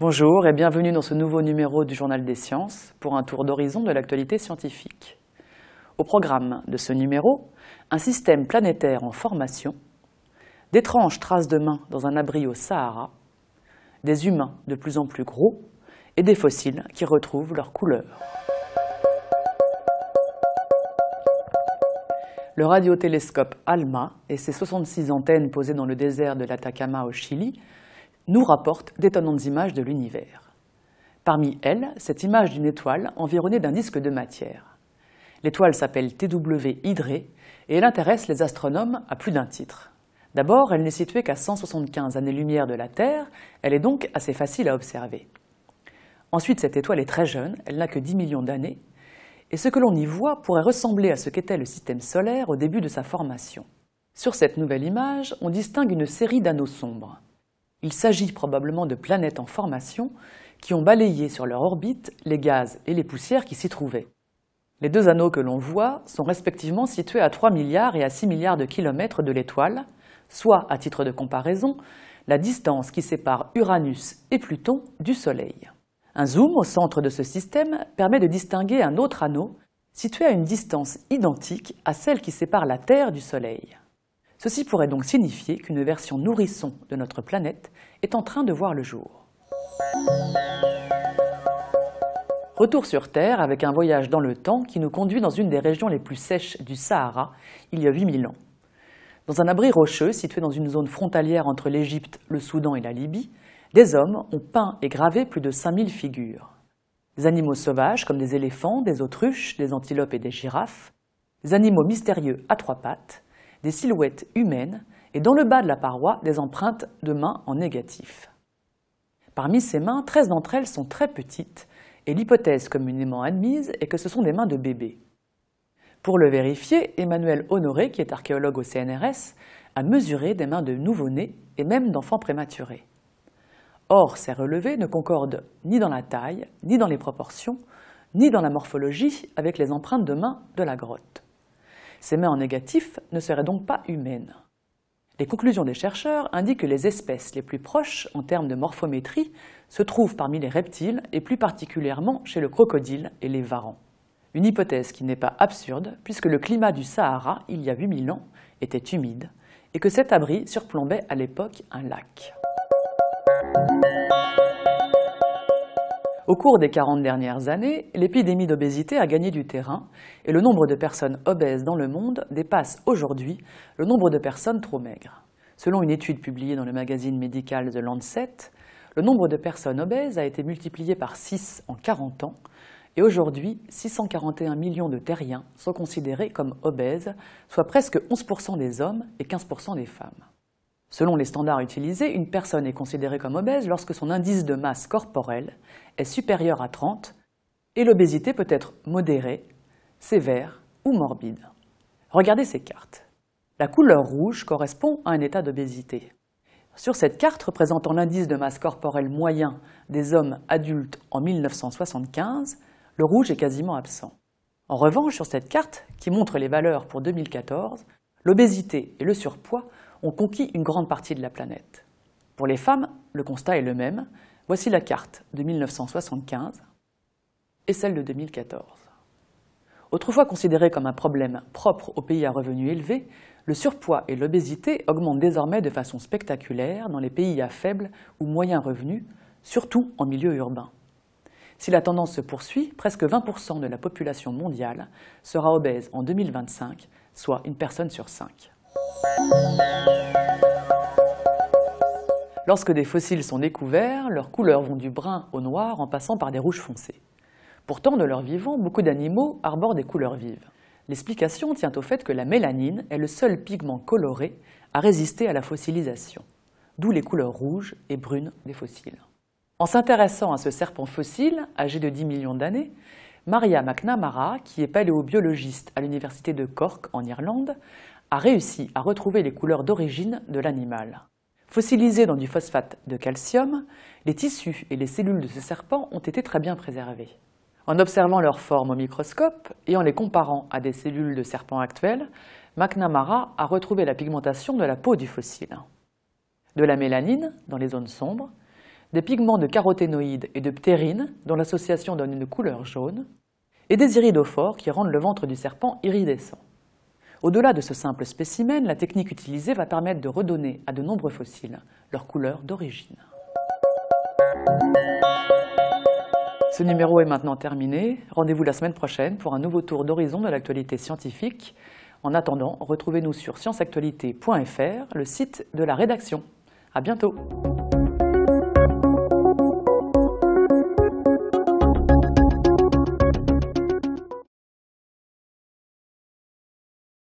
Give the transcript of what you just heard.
Bonjour et bienvenue dans ce nouveau numéro du Journal des sciences pour un tour d'horizon de l'actualité scientifique. Au programme de ce numéro, un système planétaire en formation, d'étranges traces de mains dans un abri au Sahara, des humains de plus en plus gros et des fossiles qui retrouvent leur couleur. le radiotélescope ALMA et ses 66 antennes posées dans le désert de l'Atacama au Chili nous rapportent d'étonnantes images de l'univers. Parmi elles, cette image d'une étoile environnée d'un disque de matière. L'étoile s'appelle TW Hydrée et elle intéresse les astronomes à plus d'un titre. D'abord, elle n'est située qu'à 175 années-lumière de la Terre, elle est donc assez facile à observer. Ensuite, cette étoile est très jeune, elle n'a que 10 millions d'années, et ce que l'on y voit pourrait ressembler à ce qu'était le système solaire au début de sa formation. Sur cette nouvelle image, on distingue une série d'anneaux sombres. Il s'agit probablement de planètes en formation qui ont balayé sur leur orbite les gaz et les poussières qui s'y trouvaient. Les deux anneaux que l'on voit sont respectivement situés à 3 milliards et à 6 milliards de kilomètres de l'étoile, soit, à titre de comparaison, la distance qui sépare Uranus et Pluton du Soleil. Un zoom au centre de ce système permet de distinguer un autre anneau situé à une distance identique à celle qui sépare la Terre du Soleil. Ceci pourrait donc signifier qu'une version nourrisson de notre planète est en train de voir le jour. Retour sur Terre avec un voyage dans le temps qui nous conduit dans une des régions les plus sèches du Sahara, il y a 8000 ans. Dans un abri rocheux situé dans une zone frontalière entre l'Égypte, le Soudan et la Libye, des hommes ont peint et gravé plus de 5000 figures. Des animaux sauvages comme des éléphants, des autruches, des antilopes et des girafes, des animaux mystérieux à trois pattes, des silhouettes humaines et dans le bas de la paroi, des empreintes de mains en négatif. Parmi ces mains, 13 d'entre elles sont très petites et l'hypothèse communément admise est que ce sont des mains de bébés. Pour le vérifier, Emmanuel Honoré, qui est archéologue au CNRS, a mesuré des mains de nouveau-nés et même d'enfants prématurés. Or, ces relevés ne concordent ni dans la taille, ni dans les proportions, ni dans la morphologie avec les empreintes de mains de la grotte. Ces mains en négatif ne seraient donc pas humaines. Les conclusions des chercheurs indiquent que les espèces les plus proches en termes de morphométrie se trouvent parmi les reptiles et plus particulièrement chez le crocodile et les varans. Une hypothèse qui n'est pas absurde puisque le climat du Sahara, il y a 8000 ans, était humide et que cet abri surplombait à l'époque un lac. Au cours des 40 dernières années, l'épidémie d'obésité a gagné du terrain et le nombre de personnes obèses dans le monde dépasse aujourd'hui le nombre de personnes trop maigres. Selon une étude publiée dans le magazine médical The Lancet, le nombre de personnes obèses a été multiplié par 6 en 40 ans et aujourd'hui, 641 millions de terriens sont considérés comme obèses, soit presque 11% des hommes et 15% des femmes. Selon les standards utilisés, une personne est considérée comme obèse lorsque son indice de masse corporelle est supérieur à 30 et l'obésité peut être modérée, sévère ou morbide. Regardez ces cartes. La couleur rouge correspond à un état d'obésité. Sur cette carte représentant l'indice de masse corporelle moyen des hommes adultes en 1975, le rouge est quasiment absent. En revanche, sur cette carte, qui montre les valeurs pour 2014, l'obésité et le surpoids ont conquis une grande partie de la planète. Pour les femmes, le constat est le même. Voici la carte de 1975 et celle de 2014. Autrefois considéré comme un problème propre aux pays à revenus élevés, le surpoids et l'obésité augmentent désormais de façon spectaculaire dans les pays à faible ou moyen revenu, surtout en milieu urbain. Si la tendance se poursuit, presque 20% de la population mondiale sera obèse en 2025, soit une personne sur cinq. Lorsque des fossiles sont découverts, leurs couleurs vont du brun au noir en passant par des rouges foncés. Pourtant, de leur vivant, beaucoup d'animaux arborent des couleurs vives. L'explication tient au fait que la mélanine est le seul pigment coloré à résister à la fossilisation, d'où les couleurs rouges et brunes des fossiles. En s'intéressant à ce serpent fossile, âgé de 10 millions d'années, Maria McNamara, qui est paléobiologiste à l'université de Cork en Irlande, a réussi à retrouver les couleurs d'origine de l'animal. Fossilisés dans du phosphate de calcium, les tissus et les cellules de ce serpent ont été très bien préservés. En observant leur forme au microscope et en les comparant à des cellules de serpent actuels, McNamara a retrouvé la pigmentation de la peau du fossile. De la mélanine dans les zones sombres, des pigments de caroténoïdes et de ptérine dont l'association donne une couleur jaune, et des iridophores qui rendent le ventre du serpent iridescent. Au-delà de ce simple spécimen, la technique utilisée va permettre de redonner à de nombreux fossiles leur couleur d'origine. Ce numéro est maintenant terminé. Rendez-vous la semaine prochaine pour un nouveau tour d'horizon de l'actualité scientifique. En attendant, retrouvez-nous sur scienceactualité.fr, le site de la rédaction. À bientôt